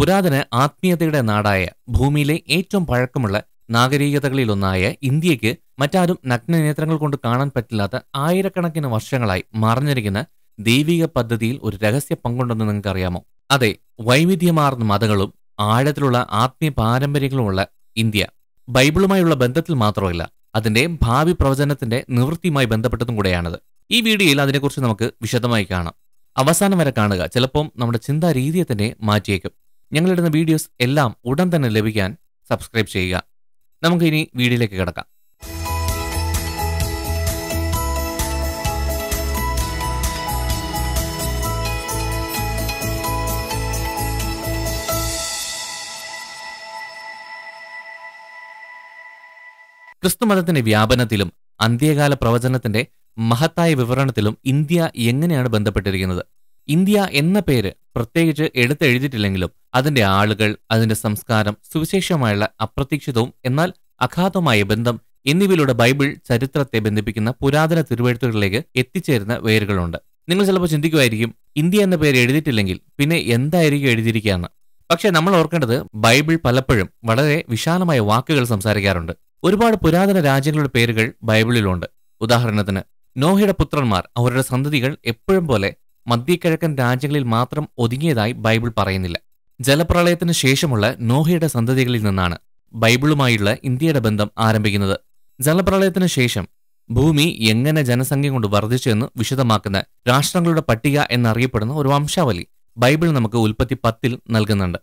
പുരാതന ആത്മീയതയുടെ നാടായ ഭൂമിയിലെ ഏറ്റവും പഴക്കമുള്ള നാഗരികതകളിലൊന്നായ ഇന്ത്യയ്ക്ക് മറ്റാരും നഗ്നനേത്രങ്ങൾ കൊണ്ട് കാണാൻ പറ്റില്ലാത്ത ആയിരക്കണക്കിന് വർഷങ്ങളായി മറഞ്ഞിരിക്കുന്ന ദൈവിക പദ്ധതിയിൽ ഒരു രഹസ്യ പങ്കുണ്ടെന്ന് നിങ്ങൾക്കറിയാമോ അതെ വൈവിധ്യമാർന്ന മതങ്ങളും ആഴത്തിലുള്ള ആത്മീയ പാരമ്പര്യങ്ങളുമുള്ള ഇന്ത്യ ബൈബിളുമായുള്ള ബന്ധത്തിൽ മാത്രമല്ല അതിന്റെ ഭാവി പ്രവചനത്തിന്റെ നിവൃത്തിയുമായി ബന്ധപ്പെട്ടതും കൂടെയാണത് ഈ വീഡിയോയിൽ അതിനെക്കുറിച്ച് നമുക്ക് വിശദമായി കാണാം അവസാനം വരെ കാണുക ചിലപ്പം നമ്മുടെ ചിന്താരീതിയെ തന്നെ മാറ്റിയേക്കും ഞങ്ങളിടുന്ന വീഡിയോസ് എല്ലാം ഉടൻ തന്നെ ലഭിക്കാൻ സബ്സ്ക്രൈബ് ചെയ്യുക നമുക്ക് ഇനി വീഡിയോയിലേക്ക് കിടക്കാം ക്രിസ്തുമതത്തിന്റെ വ്യാപനത്തിലും അന്ത്യകാല പ്രവചനത്തിന്റെ മഹത്തായ വിവരണത്തിലും ഇന്ത്യ എങ്ങനെയാണ് ബന്ധപ്പെട്ടിരിക്കുന്നത് ഇന്ത്യ എന്ന പേര് പ്രത്യേകിച്ച് എടുത്തെഴുതിയിട്ടില്ലെങ്കിലും അതിന്റെ ആളുകൾ അതിന്റെ സംസ്കാരം സുവിശേഷമായുള്ള അപ്രതീക്ഷിതവും എന്നാൽ അഗാധമായ ബന്ധം എന്നിവയിലൂടെ ബൈബിൾ ചരിത്രത്തെ ബന്ധിപ്പിക്കുന്ന പുരാതന തിരുവഴുത്തുകളിലേക്ക് എത്തിച്ചേരുന്ന വേരുകളുണ്ട് നിങ്ങൾ ചിലപ്പോൾ ചിന്തിക്കുമായിരിക്കും ഇന്ത്യ എന്ന പേര് എഴുതിയിട്ടില്ലെങ്കിൽ പിന്നെ എന്തായിരിക്കും എഴുതിയിരിക്കുകയാണ് പക്ഷേ നമ്മൾ ഓർക്കേണ്ടത് ബൈബിൾ പലപ്പോഴും വളരെ വിശാലമായ വാക്കുകൾ സംസാരിക്കാറുണ്ട് ഒരുപാട് പുരാതന രാജ്യങ്ങളുടെ പേരുകൾ ബൈബിളിലുണ്ട് ഉദാഹരണത്തിന് നോഹയുടെ പുത്രന്മാർ അവരുടെ സന്തതികൾ എപ്പോഴും പോലെ മധ്യക്കിഴക്കൻ രാജ്യങ്ങളിൽ മാത്രം ഒതുങ്ങിയതായി ബൈബിൾ പറയുന്നില്ല ജലപ്രളയത്തിന് ശേഷമുള്ള നോഹയുടെ സന്തതികളിൽ നിന്നാണ് ബൈബിളുമായുള്ള ഇന്ത്യയുടെ ബന്ധം ആരംഭിക്കുന്നത് ജലപ്രളയത്തിന് ശേഷം ഭൂമി എങ്ങനെ ജനസംഖ്യ കൊണ്ട് വർദ്ധിച്ചുവെന്ന് വിശദമാക്കുന്ന രാഷ്ട്രങ്ങളുടെ പട്ടിക എന്നറിയപ്പെടുന്ന ഒരു വംശാവലി ബൈബിൾ നമുക്ക് ഉൽപ്പത്തി പത്തിൽ നൽകുന്നുണ്ട്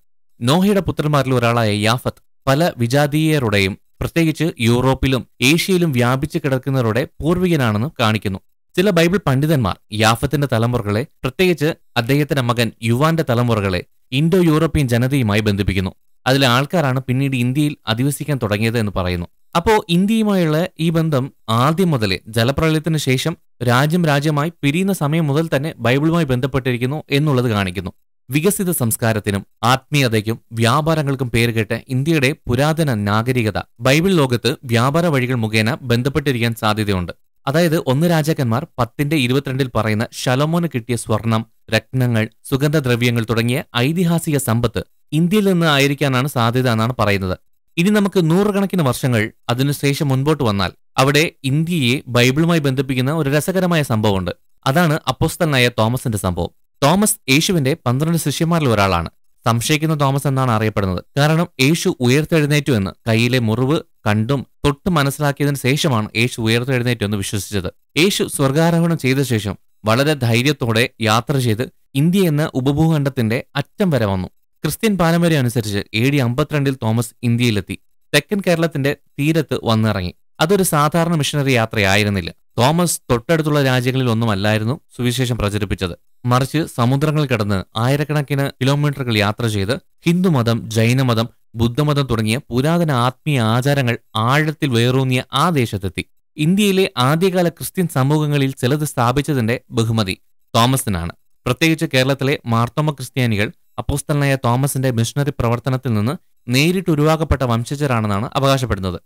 നോഹയുടെ പുത്രന്മാരിൽ ഒരാളായ യാഫത്ത് പല വിജാതീയരുടെയും പ്രത്യേകിച്ച് യൂറോപ്പിലും ഏഷ്യയിലും വ്യാപിച്ചു കിടക്കുന്നവരുടെ പൂർവികനാണെന്ന് കാണിക്കുന്നു ചില ബൈബിൾ പണ്ഡിതന്മാർ യാഫത്തിന്റെ തലമുറകളെ പ്രത്യേകിച്ച് അദ്ദേഹത്തിന്റെ മകൻ യുവാന്റെ തലമുറകളെ ഇൻഡോ യൂറോപ്യൻ ജനതയുമായി ബന്ധിപ്പിക്കുന്നു അതിലെ ആൾക്കാരാണ് പിന്നീട് ഇന്ത്യയിൽ അധിവസിക്കാൻ തുടങ്ങിയത് എന്ന് പറയുന്നു അപ്പോൾ ഇന്ത്യയുമായുള്ള ഈ ബന്ധം ആദ്യം മുതലേ ജലപ്രളയത്തിന് ശേഷം രാജ്യം രാജ്യമായി പിരിയുന്ന സമയം മുതൽ തന്നെ ബൈബിളുമായി ബന്ധപ്പെട്ടിരിക്കുന്നു എന്നുള്ളത് കാണിക്കുന്നു വികസിത സംസ്കാരത്തിനും ആത്മീയതയ്ക്കും വ്യാപാരങ്ങൾക്കും പേരുകെട്ട ഇന്ത്യയുടെ പുരാതന നാഗരികത ബൈബിൾ ലോകത്ത് വ്യാപാര വഴികൾ മുഖേന ബന്ധപ്പെട്ടിരിക്കാൻ സാധ്യതയുണ്ട് അതായത് ഒന്ന് രാജാക്കന്മാർ പത്തിന്റെ ഇരുപത്തിരണ്ടിൽ പറയുന്ന ശലോമോന് കിട്ടിയ സ്വർണം രത്നങ്ങൾ സുഗന്ധദ്രവ്യങ്ങൾ തുടങ്ങിയ ഐതിഹാസിക സമ്പത്ത് ഇന്ത്യയിൽ നിന്ന് ആയിരിക്കാനാണ് സാധ്യത എന്നാണ് പറയുന്നത് ഇനി നമുക്ക് നൂറുകണക്കിന് വർഷങ്ങൾ അതിനുശേഷം മുൻപോട്ട് വന്നാൽ അവിടെ ഇന്ത്യയെ ബൈബിളുമായി ബന്ധിപ്പിക്കുന്ന ഒരു രസകരമായ സംഭവമുണ്ട് അതാണ് അപ്പോസ്തലനായ തോമസിന്റെ സംഭവം തോമസ് യേശുവിന്റെ പന്ത്രണ്ട് ശിഷ്യന്മാരിൽ ഒരാളാണ് സംശയിക്കുന്ന തോമസ് എന്നാണ് അറിയപ്പെടുന്നത് കാരണം യേശു ഉയർത്തെഴുന്നേറ്റു എന്ന് കയ്യിലെ മുറിവ് കണ്ടും തൊട്ട് മനസ്സിലാക്കിയതിനു ശേഷമാണ് യേശു ഉയർത്തെഴുന്നേറ്റു എന്ന് വിശ്വസിച്ചത് യേശു സ്വർഗാരോഹണം ചെയ്ത ശേഷം വളരെ ധൈര്യത്തോടെ യാത്ര ചെയ്ത് ഇന്ത്യ എന്ന ഉപഭൂഖണ്ഡത്തിന്റെ അറ്റം വരെ വന്നു ക്രിസ്ത്യൻ പാരമ്പര്യം അനുസരിച്ച് എ ഡി അമ്പത്തിരണ്ടിൽ തോമസ് ഇന്ത്യയിലെത്തി തെക്കൻ കേരളത്തിന്റെ തീരത്ത് വന്നിറങ്ങി അതൊരു സാധാരണ മിഷണറി യാത്രയായിരുന്നില്ല തോമസ് തൊട്ടടുത്തുള്ള രാജ്യങ്ങളിൽ ഒന്നുമല്ലായിരുന്നു സുവിശേഷം പ്രചരിപ്പിച്ചത് മറിച്ച് സമുദ്രങ്ങൾ കടന്ന് ആയിരക്കണക്കിന് കിലോമീറ്ററുകൾ യാത്ര ചെയ്ത് ഹിന്ദുമതം ജൈനമതം ബുദ്ധമതം തുടങ്ങിയ പുരാതന ആത്മീയ ആചാരങ്ങൾ ആഴത്തിൽ വേറൂന്നിയ ആ ദേശത്തെത്തി ഇന്ത്യയിലെ ആദ്യകാല ക്രിസ്ത്യൻ സമൂഹങ്ങളിൽ ചിലത് സ്ഥാപിച്ചതിന്റെ ബഹുമതി തോമസിനാണ് പ്രത്യേകിച്ച് കേരളത്തിലെ മാർത്തോമ ക്രിസ്ത്യാനികൾ അപ്പോസ്തലനായ തോമസിന്റെ മിഷണറി പ്രവർത്തനത്തിൽ നിന്ന് നേരിട്ട് ഉരുവാക്കപ്പെട്ട വംശജരാണെന്നാണ് അവകാശപ്പെടുന്നത്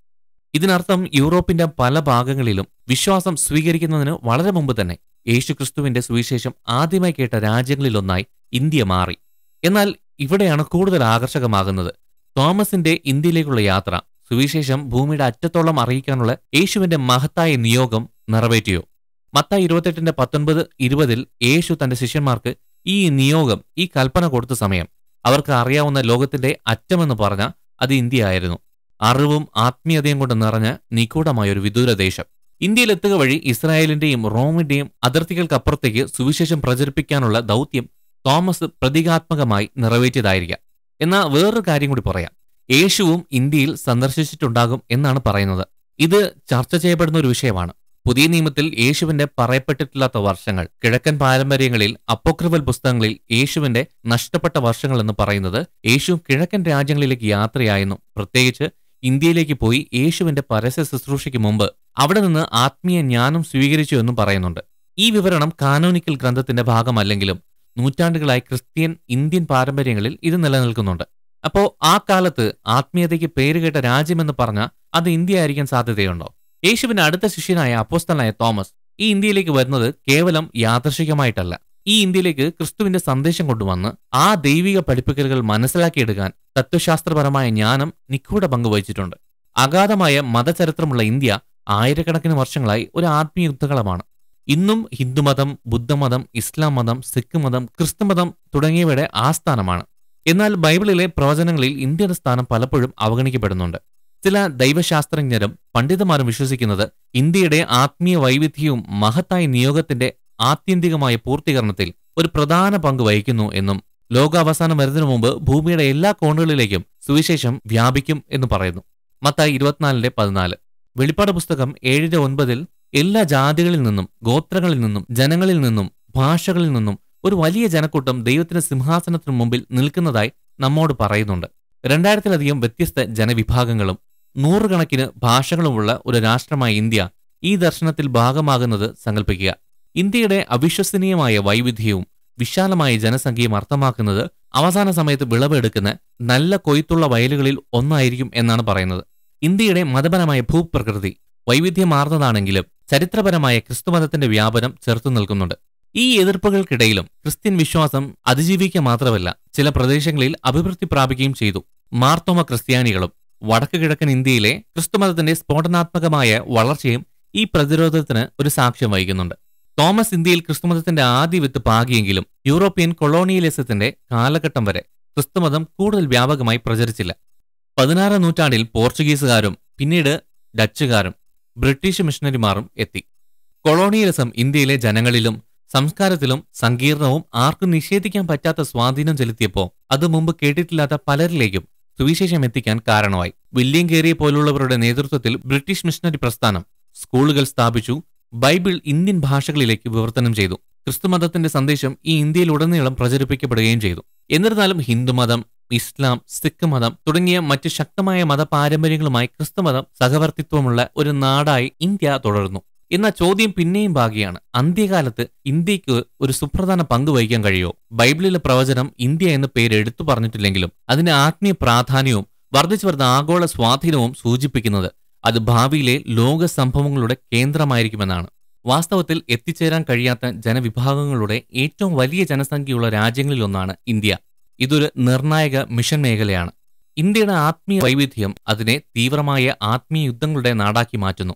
ഇതിനർത്ഥം യൂറോപ്പിന്റെ പല ഭാഗങ്ങളിലും വിശ്വാസം സ്വീകരിക്കുന്നതിന് വളരെ മുമ്പ് തന്നെ യേശുക്രിസ്തുവിന്റെ സുവിശേഷം ആദ്യമായി കേട്ട രാജ്യങ്ങളിലൊന്നായി ഇന്ത്യ മാറി എന്നാൽ ഇവിടെയാണ് കൂടുതൽ ആകർഷകമാകുന്നത് തോമസിന്റെ ഇന്ത്യയിലേക്കുള്ള യാത്ര സുവിശേഷം ഭൂമിയുടെ അറ്റത്തോളം അറിയിക്കാനുള്ള യേശുവിന്റെ മഹത്തായ നിയോഗം നിറവേറ്റിയോ മത്തായി ഇരുപത്തെട്ടിന്റെ പത്തൊൻപത് ഇരുപതിൽ യേശു തന്റെ ശിഷ്യന്മാർക്ക് ഈ നിയോഗം ഈ കൽപ്പന കൊടുത്ത സമയം അവർക്ക് അറിയാവുന്ന ലോകത്തിന്റെ അറ്റമെന്ന് പറഞ്ഞ അത് ഇന്ത്യ ആയിരുന്നു അറിവും ആത്മീയതയും കൊണ്ട് നിറഞ്ഞ നിഗൂഢമായ ഒരു വിദൂര ദേശം ഇന്ത്യയിലെത്തുക വഴി ഇസ്രായേലിന്റെയും റോമിന്റെയും അതിർത്തികൾക്കപ്പുറത്തേക്ക് സുവിശേഷം പ്രചരിപ്പിക്കാനുള്ള ദൗത്യം തോമസ് പ്രതീകാത്മകമായി നിറവേറ്റിയതായിരിക്കാം എന്നാൽ വേറൊരു കാര്യം കൂടി പറയാം യേശുവും ഇന്ത്യയിൽ സന്ദർശിച്ചിട്ടുണ്ടാകും എന്നാണ് പറയുന്നത് ഇത് ചർച്ച ചെയ്യപ്പെടുന്ന ഒരു വിഷയമാണ് പുതിയ നിയമത്തിൽ യേശുവിന്റെ പറയപ്പെട്ടിട്ടില്ലാത്ത വർഷങ്ങൾ കിഴക്കൻ പാരമ്പര്യങ്ങളിൽ അപ്പോക്രിവൽ പുസ്തകങ്ങളിൽ യേശുവിന്റെ നഷ്ടപ്പെട്ട വർഷങ്ങൾ എന്ന് പറയുന്നത് യേശു കിഴക്കൻ രാജ്യങ്ങളിലേക്ക് യാത്രയായിരുന്നു പ്രത്യേകിച്ച് ഇന്ത്യയിലേക്ക് പോയി യേശുവിന്റെ പരസ്യ ശുശ്രൂഷയ്ക്ക് മുമ്പ് അവിടെ നിന്ന് ആത്മീയ ജ്ഞാനം സ്വീകരിച്ചു എന്നും പറയുന്നുണ്ട് ഈ വിവരണം കാനോനിക്കൽ ഗ്രന്ഥത്തിന്റെ ഭാഗമല്ലെങ്കിലും നൂറ്റാണ്ടുകളായി ക്രിസ്ത്യൻ ഇന്ത്യൻ പാരമ്പര്യങ്ങളിൽ ഇത് നിലനിൽക്കുന്നുണ്ട് അപ്പോൾ ആ കാലത്ത് ആത്മീയതയ്ക്ക് പേരുകേട്ട രാജ്യമെന്ന് പറഞ്ഞ അത് ഇന്ത്യ ആയിരിക്കാൻ സാധ്യതയുണ്ടോ യേശുവിന്റെ അടുത്ത ശിഷ്യനായ അപ്പോസ്തനായ തോമസ് ഈ ഇന്ത്യയിലേക്ക് വരുന്നത് കേവലം യാദർശികമായിട്ടല്ല ഈ ഇന്ത്യയിലേക്ക് ക്രിസ്തുവിന്റെ സന്ദേശം കൊണ്ടുവന്ന് ആ ദൈവിക പഠിപ്പിക്കലുകൾ മനസ്സിലാക്കിയെടുക്കാൻ തത്വശാസ്ത്രപരമായ ജ്ഞാനം നിഖൂഢ പങ്കുവഹിച്ചിട്ടുണ്ട് അഗാധമായ മതചരിത്രമുള്ള ഇന്ത്യ ആയിരക്കണക്കിന് വർഷങ്ങളായി ഒരു ആത്മീയ യുദ്ധകളമാണ് ഇന്നും ഹിന്ദുമതം ബുദ്ധമതം ഇസ്ലാം മതം സിഖ് മതം ക്രിസ്തുമതം തുടങ്ങിയവയുടെ ആസ്ഥാനമാണ് എന്നാൽ ബൈബിളിലെ പ്രവചനങ്ങളിൽ ഇന്ത്യയുടെ സ്ഥാനം പലപ്പോഴും അവഗണിക്കപ്പെടുന്നുണ്ട് ചില ദൈവശാസ്ത്രജ്ഞരും പണ്ഡിതന്മാരും വിശ്വസിക്കുന്നത് ഇന്ത്യയുടെ ആത്മീയ വൈവിധ്യവും മഹത്തായ നിയോഗത്തിന്റെ ആത്യന്തികമായ പൂർത്തീകരണത്തിൽ ഒരു പ്രധാന പങ്ക് വഹിക്കുന്നു എന്നും ലോകാവസാനം വരുന്നതിനു മുമ്പ് ഭൂമിയുടെ എല്ലാ കോണുകളിലേക്കും സുവിശേഷം വ്യാപിക്കും എന്ന് പറയുന്നു മത്തായി ഇരുപത്തിനാലിന്റെ പതിനാല് വെളിപ്പാട് പുസ്തകം ഏഴിന്റെ ഒൻപതിൽ എല്ലാ ജാതികളിൽ നിന്നും ഗോത്രങ്ങളിൽ നിന്നും ജനങ്ങളിൽ നിന്നും ഭാഷകളിൽ നിന്നും ഒരു വലിയ ജനക്കൂട്ടം ദൈവത്തിന്റെ സിംഹാസനത്തിനു മുമ്പിൽ നിൽക്കുന്നതായി നമ്മോട് പറയുന്നുണ്ട് രണ്ടായിരത്തിലധികം വ്യത്യസ്ത ജനവിഭാഗങ്ങളും നൂറുകണക്കിന് ഭാഷകളുമുള്ള ഒരു രാഷ്ട്രമായ ഇന്ത്യ ഈ ദർശനത്തിൽ ഭാഗമാകുന്നത് സങ്കല്പിക്കുക ഇന്ത്യയുടെ അവിശ്വസനീയമായ വൈവിധ്യവും വിശാലമായ ജനസംഖ്യയും അർത്ഥമാക്കുന്നത് അവസാന സമയത്ത് വിളവെടുക്കുന്ന നല്ല കൊയ്ത്തുള്ള വയലുകളിൽ ഒന്നായിരിക്കും എന്നാണ് പറയുന്നത് ഇന്ത്യയുടെ മതപരമായ ഭൂപ്രകൃതി വൈവിധ്യമാർന്നതാണെങ്കിലും ചരിത്രപരമായ ക്രിസ്തുമതത്തിന്റെ വ്യാപനം ചെറുത്തു നിൽക്കുന്നുണ്ട് ഈ എതിർപ്പുകൾക്കിടയിലും ക്രിസ്ത്യൻ വിശ്വാസം അതിജീവിക്കുക മാത്രമല്ല ചില പ്രദേശങ്ങളിൽ അഭിവൃദ്ധി പ്രാപിക്കുകയും ചെയ്തു മാർത്തോമ ക്രിസ്ത്യാനികളും വടക്കു കിഴക്കൻ ഇന്ത്യയിലെ ക്രിസ്തുമതത്തിന്റെ സ്ഫോടനാത്മകമായ വളർച്ചയും ഈ പ്രതിരോധത്തിന് ഒരു സാക്ഷ്യം വഹിക്കുന്നുണ്ട് തോമസ് ഇന്ത്യയിൽ ക്രിസ്തുമതത്തിന്റെ ആദ്യ വിത്ത് പാകിയെങ്കിലും യൂറോപ്യൻ കൊളോണിയലിസത്തിന്റെ കാലഘട്ടം വരെ ക്രിസ്തുമതം കൂടുതൽ വ്യാപകമായി പ്രചരിച്ചില്ല പതിനാറാം നൂറ്റാണ്ടിൽ പോർച്ചുഗീസുകാരും പിന്നീട് ഡച്ചുകാരും ബ്രിട്ടീഷ് മിഷണറിമാരും എത്തി കൊളോണിയലിസം ഇന്ത്യയിലെ ജനങ്ങളിലും സംസ്കാരത്തിലും സങ്കീർണവും ആർക്കും നിഷേധിക്കാൻ പറ്റാത്ത സ്വാധീനം ചെലുത്തിയപ്പോൾ അത് മുമ്പ് കേട്ടിട്ടില്ലാത്ത പലരിലേക്കും സുവിശേഷം എത്തിക്കാൻ കാരണമായി വില്യം കേറിയെ പോലുള്ളവരുടെ നേതൃത്വത്തിൽ ബ്രിട്ടീഷ് മിഷണറി പ്രസ്ഥാനം സ്കൂളുകൾ സ്ഥാപിച്ചു ബൈബിൾ ഇന്ത്യൻ ഭാഷകളിലേക്ക് വിവർത്തനം ചെയ്തു ക്രിസ്തുമതത്തിന്റെ സന്ദേശം ഈ ഇന്ത്യയിൽ ഉടനീളം പ്രചരിപ്പിക്കപ്പെടുകയും ചെയ്തു എന്നിരുന്നാലും ഹിന്ദുമതം ഇസ്ലാം സിഖ് മതം തുടങ്ങിയ മറ്റ് ശക്തമായ മതപാരമ്പര്യങ്ങളുമായി ക്രിസ്തുമതം സഹവർത്തിത്വമുള്ള ഒരു നാടായി ഇന്ത്യ തുടർന്നു എന്നാൽ ചോദ്യം പിന്നെയും ഭാഗിയാണ് അന്ത്യകാലത്ത് ഇന്ത്യക്ക് ഒരു സുപ്രധാന പങ്ക് വഹിക്കാൻ കഴിയുമോ ബൈബിളിലെ പ്രവചനം ഇന്ത്യ എന്ന പേര് എടുത്തു പറഞ്ഞിട്ടില്ലെങ്കിലും അതിന് ആത്മീയ പ്രാധാന്യവും വർദ്ധിച്ചു വരുന്ന ആഗോള സ്വാധീനവും സൂചിപ്പിക്കുന്നത് അത് ഭാവിയിലെ ലോക സംഭവങ്ങളുടെ കേന്ദ്രമായിരിക്കുമെന്നാണ് വാസ്തവത്തിൽ എത്തിച്ചേരാൻ കഴിയാത്ത ജനവിഭാഗങ്ങളുടെ ഏറ്റവും വലിയ ജനസംഖ്യയുള്ള രാജ്യങ്ങളിലൊന്നാണ് ഇന്ത്യ ഇതൊരു നിർണായക മിഷൻ മേഖലയാണ് ഇന്ത്യയുടെ ആത്മീയ വൈവിധ്യം അതിനെ തീവ്രമായ ആത്മീയ യുദ്ധങ്ങളുടെ നാടാക്കി മാറ്റുന്നു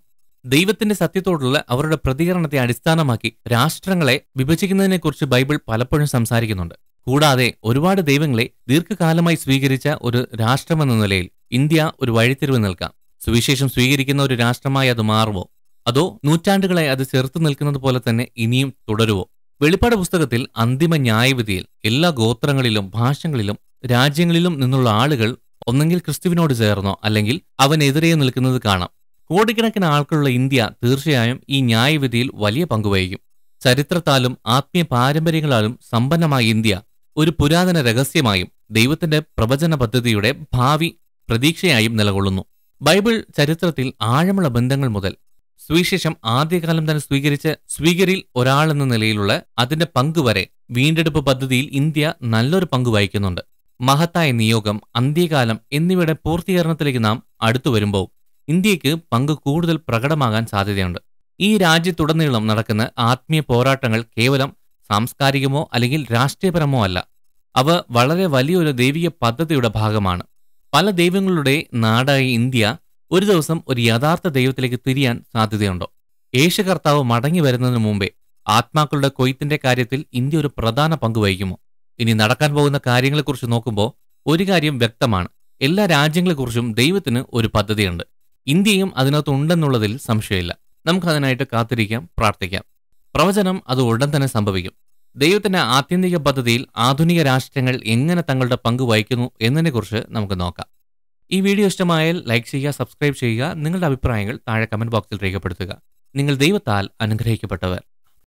ദൈവത്തിന്റെ സത്യത്തോടുള്ള അവരുടെ പ്രതികരണത്തെ അടിസ്ഥാനമാക്കി രാഷ്ട്രങ്ങളെ വിഭജിക്കുന്നതിനെക്കുറിച്ച് ബൈബിൾ പലപ്പോഴും സംസാരിക്കുന്നുണ്ട് കൂടാതെ ഒരുപാട് ദൈവങ്ങളെ ദീർഘകാലമായി സ്വീകരിച്ച ഒരു രാഷ്ട്രമെന്ന നിലയിൽ ഇന്ത്യ ഒരു വഴിത്തിരിവ് നിൽക്കാം സുവിശേഷം സ്വീകരിക്കുന്ന ഒരു രാഷ്ട്രമായി അത് മാറുമോ അതോ നൂറ്റാണ്ടുകളെ അത് ചെറുത്തു നിൽക്കുന്നത് പോലെ തന്നെ ഇനിയും തുടരുമോ വെളിപ്പാട് പുസ്തകത്തിൽ അന്തിമ ന്യായവിധിയിൽ എല്ലാ ഗോത്രങ്ങളിലും ഭാഷകളിലും രാജ്യങ്ങളിലും നിന്നുള്ള ആളുകൾ ഒന്നെങ്കിൽ ക്രിസ്തുവിനോട് ചേർന്നോ അല്ലെങ്കിൽ അവനെതിരെ നിൽക്കുന്നത് കാണാം കോടിക്കണക്കിന് ആൾക്കുള്ള ഇന്ത്യ തീർച്ചയായും ഈ ന്യായവിധിയിൽ വലിയ പങ്കുവഹിക്കും ചരിത്രത്താലും ആത്മീയ പാരമ്പര്യങ്ങളാലും സമ്പന്നമായ ഇന്ത്യ ഒരു പുരാതന രഹസ്യമായും ദൈവത്തിന്റെ പ്രവചന പദ്ധതിയുടെ ഭാവി പ്രതീക്ഷയായും നിലകൊള്ളുന്നു ബൈബിൾ ചരിത്രത്തിൽ ആഴമുള്ള ബന്ധങ്ങൾ മുതൽ സുവിശേഷം ആദ്യകാലം തന്നെ സ്വീകരിച്ച് സ്വീകരിൽ ഒരാളെന്ന നിലയിലുള്ള അതിന്റെ പങ്ക് വരെ വീണ്ടെടുപ്പ് പദ്ധതിയിൽ ഇന്ത്യ നല്ലൊരു പങ്ക് വഹിക്കുന്നുണ്ട് മഹത്തായ നിയോഗം അന്ത്യകാലം എന്നിവയുടെ പൂർത്തീകരണത്തിലേക്ക് നാം അടുത്തു വരുമ്പോൾ ഇന്ത്യക്ക് പങ്ക് കൂടുതൽ പ്രകടമാകാൻ സാധ്യതയുണ്ട് ഈ രാജ്യത്തുടനീളം നടക്കുന്ന ആത്മീയ പോരാട്ടങ്ങൾ കേവലം സാംസ്കാരികമോ അല്ലെങ്കിൽ രാഷ്ട്രീയപരമോ അല്ല അവ വളരെ വലിയൊരു ദൈവിക പദ്ധതിയുടെ ഭാഗമാണ് പല ദൈവങ്ങളുടെ നാടായ ഇന്ത്യ ഒരു ദിവസം ഒരു യഥാർത്ഥ ദൈവത്തിലേക്ക് തിരിയാൻ സാധ്യതയുണ്ടോ യേശു കർത്താവ് മടങ്ങി വരുന്നതിന് മുമ്പേ ആത്മാക്കളുടെ കൊയ്ത്തിന്റെ കാര്യത്തിൽ ഇന്ത്യ ഒരു പ്രധാന പങ്ക് വഹിക്കുമോ ഇനി നടക്കാൻ പോകുന്ന കാര്യങ്ങളെക്കുറിച്ച് നോക്കുമ്പോൾ ഒരു കാര്യം വ്യക്തമാണ് എല്ലാ രാജ്യങ്ങളെക്കുറിച്ചും ദൈവത്തിന് ഒരു പദ്ധതിയുണ്ട് ഇന്ത്യയും അതിനകത്തുണ്ടെന്നുള്ളതിൽ സംശയമില്ല നമുക്കതിനായിട്ട് കാത്തിരിക്കാം പ്രാർത്ഥിക്കാം പ്രവചനം അത് ഉടൻ തന്നെ സംഭവിക്കും ദൈവത്തിന്റെ ആത്യന്തിക പദ്ധതിയിൽ ആധുനിക രാഷ്ട്രങ്ങൾ എങ്ങനെ തങ്ങളുടെ പങ്ക് വഹിക്കുന്നു എന്നതിനെക്കുറിച്ച് നമുക്ക് നോക്കാം ഈ വീഡിയോ ഇഷ്ടമായാൽ ലൈക്ക് ചെയ്യുക സബ്സ്ക്രൈബ് ചെയ്യുക നിങ്ങളുടെ അഭിപ്രായങ്ങൾ താഴെ കമന്റ് ബോക്സിൽ രേഖപ്പെടുത്തുക നിങ്ങൾ ദൈവത്താൽ അനുഗ്രഹിക്കപ്പെട്ടവർ